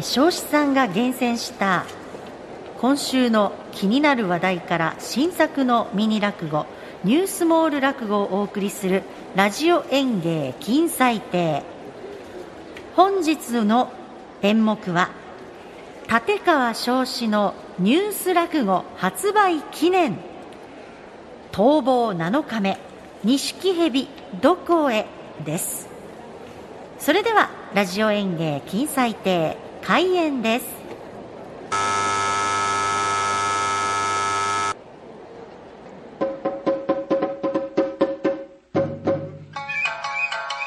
少子さんが厳選した今週の気になる話題から新作のミニ落語ニュースモール落語をお送りするラジオ演芸金祭亭本日の演目は立川少子のニュース落語発売記念逃亡7日目錦蛇どこへですそれではラジオ演芸金祭亭開演です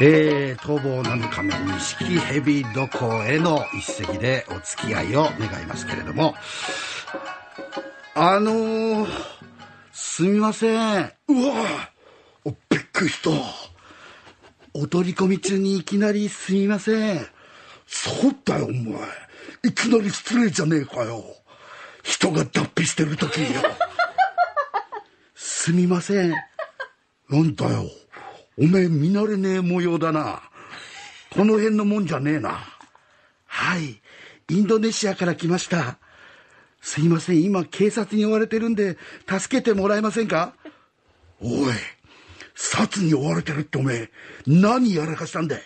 え逃亡7日目錦蛇床への一席でお付き合いを願いますけれどもあのー、すみませんうわおびっくりしたお取り込み中にいきなりすみませんそうだよ、お前。いきなり失礼じゃねえかよ。人が脱皮してる時よ。すみません。なんだよ。おめえ見慣れねえ模様だな。この辺のもんじゃねえな。はい。インドネシアから来ました。すいません。今警察に追われてるんで、助けてもらえませんかおい。殺に追われてるっておめえ、何やらかしたんだい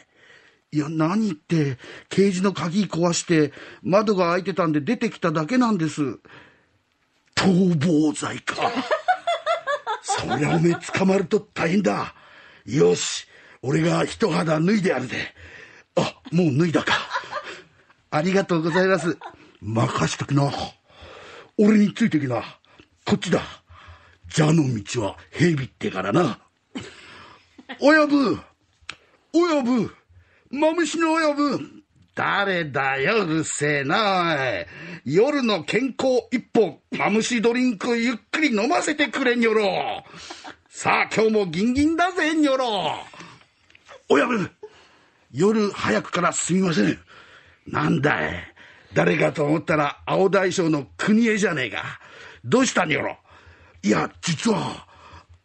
いや、何って、ケージの鍵壊して、窓が開いてたんで出てきただけなんです。逃亡罪か。そりゃおめえ捕まると大変だ。よし、俺が一肌脱いでやるで。あ、もう脱いだか。ありがとうございます。任しときな。俺についてきな。こっちだ。蛇の道は蛇ってからな。親分親分マムシの親分誰だよ、うるせえな。夜の健康一本、マムシドリンクゆっくり飲ませてくれ、にょろ。さあ、今日もギンギンだぜ、にょろ。親分、夜早くからすみません。なんだい。誰かと思ったら、青大将の国江じゃねえか。どうした、にょろ。いや、実は、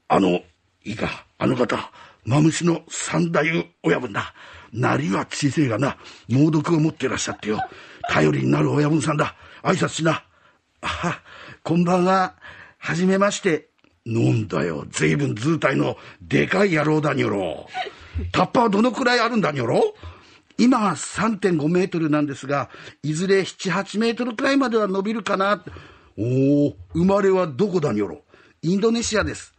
あの、いいか、あの方。マムシの三大親分だ。なりは小せいがな、猛毒を持ってらっしゃってよ。頼りになる親分さんだ。挨拶しな。あ、こんばんは。はじめまして。飲んだよ。随分図体のでかい野郎だにょろ。タッパーどのくらいあるんだにょろ今は3.5メートルなんですが、いずれ7、8メートルくらいまでは伸びるかな。おお、生まれはどこだにょろ。インドネシアです。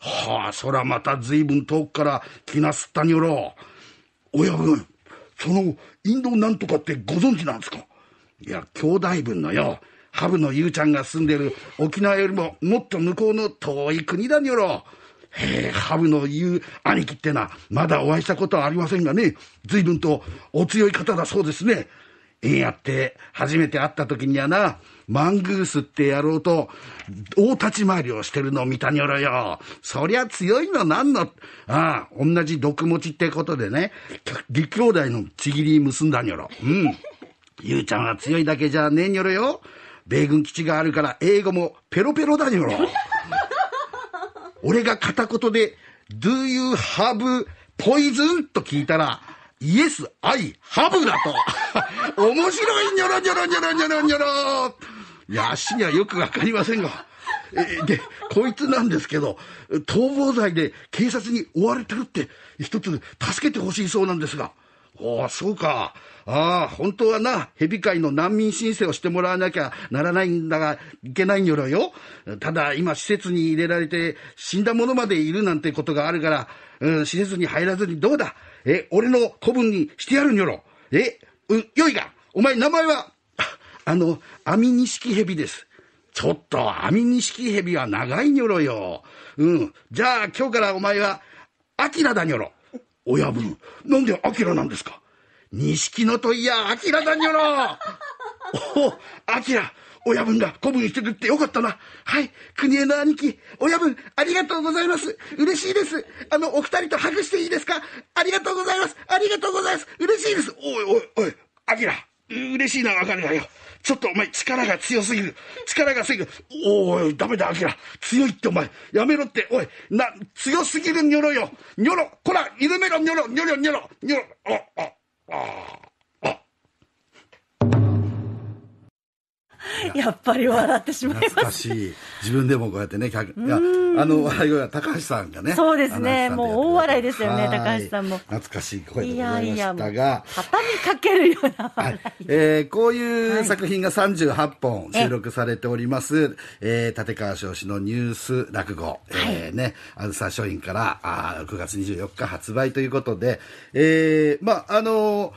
はあ、そらまた随分遠くから来なすったにょろ親分、そのインドなんとかってご存知なんですかいや、兄弟分のよ。ハブのゆうちゃんが住んでる沖縄よりももっと向こうの遠い国だにょろへえ、ハブのゆう兄貴ってな、まだお会いしたことはありませんがね、随分とお強い方だそうですね。縁やって、初めて会った時にはな、マングースって野郎と、大立ち回りをしてるのを見たにょろよ。そりゃ強いのなんの。ああ、同じ毒持ちってことでね、義兄弟のちぎり結んだにょろ。うん。ゆうちゃんは強いだけじゃねえにょろよ。米軍基地があるから英語もペロペロだにょろ。俺が片言で、Do you have poison? と聞いたら、イエス・アイ・ハブだと。面白いニョロニョロニョロニョロニョロ。いや、足にはよくわかりませんが。で、こいつなんですけど、逃亡罪で警察に追われてるって、一つ助けてほしいそうなんですが。おお、そうか。ああ、本当はな、蛇界の難民申請をしてもらわなきゃならないんだが、いけないんよろよ。ただ、今、施設に入れられて、死んだ者までいるなんてことがあるから、うん、施設に入らずにどうだ。え、俺の子分にしてやるんよろ。え、うん、よいが、お前名前は、あの、アミニシキヘビです。ちょっと、アミニシキヘビは長いにょろよ。うん。じゃあ、今日からお前は、アキラだにょろ。親分、なんでアキラなんですか錦野といや、アキラだにょろおお、アキラ、親分が古文してくってよかったな。はい、国枝の兄貴、親分、ありがとうございます。嬉しいです。あの、お二人とハグしていいですかありがとうございます。ありがとうございます。嬉しいです。おいおいおい、アキラ。嬉しいな、わかるわよ。ちょっとお前力が強すぎる。力がすぎる。おい、ダメだ、アキラ。強いってお前。やめろって、おい。な、強すぎるニョロよ。ニョロ。こら、緩めろ、ニョロ、ニョロ、ニョロ、ニョロ。あ、あ、あ。やっぱり笑ってしまいます。自分でもこうやってね、いや、あの笑い声は高橋さんがねそうですねもう大笑いですよね高橋さんも懐かしい声でございましたが畳みかけるような笑い、はい、えー、こういう作品が38本収録されております、ええー、立川少子のニュース落語、えー、ねあずさ書院からあ9月24日発売ということで、えー、まああのー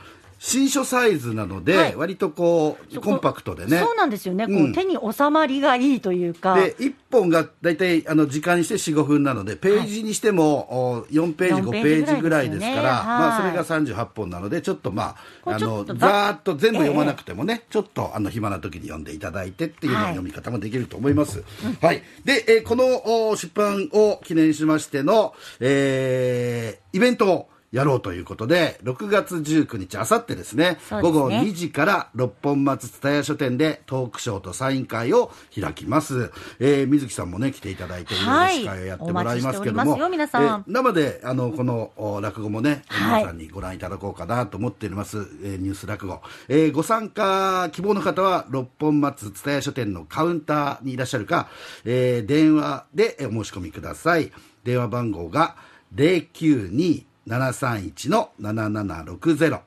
新書サイズなので、はい、割とこうコンパクトでねそうなんですよね、うん、こう手に収まりがいいというかで1本が大体あの時間にして45分なのでページにしても、はい、4ページ5ページぐらいですから、ね、まあ、それが38本なのでちょっとまああのざーっと全部読まなくてもね、えちょっとあの暇な時に読んでいただいてっていうような読み方もできると思います、はい、はい、で、えー、この出版を記念しましての、えー、イベントをやろうということで、6月19日、あさってですね、すね午後2時から六本松蔦屋書店でトークショーとサイン会を開きます。えー、水木さんもね、来ていただいて、いろい司会をやってもらいますけども、え生で、あの、この落語もね、皆さんにご覧いただこうかなと思っております、はい、えニュース落語。えー、ご参加希望の方は、六本松蔦屋書店のカウンターにいらっしゃるか、えー、電話でお申し込みください。電話番号が092 731の7760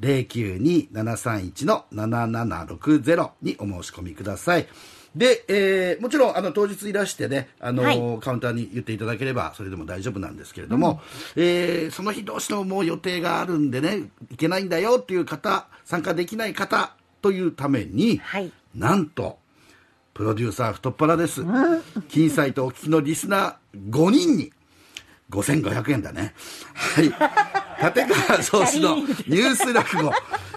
092-731の7760にお申し込みください。で、えー、もちろん、あの、当日いらしてね、あのーはい、カウンターに言っていただければ、それでも大丈夫なんですけれども、うん、えー、その日どうしてももう予定があるんでね、いけないんだよっていう方、参加できない方というために、はい、なんと、プロデューサー太っ腹です。うん、金サイトお聞きのリスナー5人に、5500円だね。はい。立川総司のニュース落語。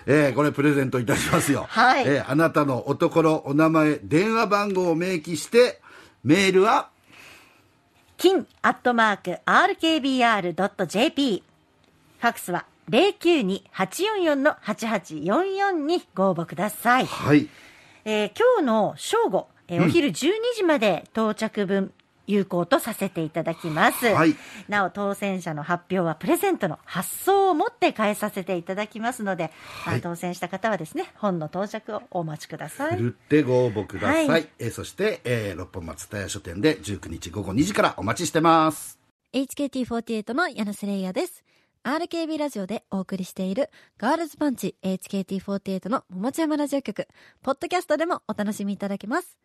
えー、これプレゼントいたしますよ。はい。えー、あなたのおところ、お名前、電話番号を明記して、メールは、金アットマーク RKBR.jp。ファックスは092844-8844にご応募ください。はい。えー、今日の正午、えー、お昼12時まで到着分有効とさせていただきます、はい、なお当選者の発表はプレゼントの発送をもって変えさせていただきますので、はい、当選した方はですね本の到着をお待ちくださいふるってご応募ください、はい、えそして、えー、六本松田屋書店で19日午後2時からお待ちしてます HKT48 の柳瀬玲也です RKB ラジオでお送りしているガールズパンチ HKT48 の桃地山ラジオ局ポッドキャストでもお楽しみいただけます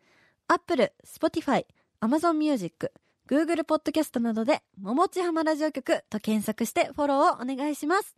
アップル、スポティファイ Amazon Music、Google Podcast などで、ももちはまラジオ局と検索してフォローをお願いします。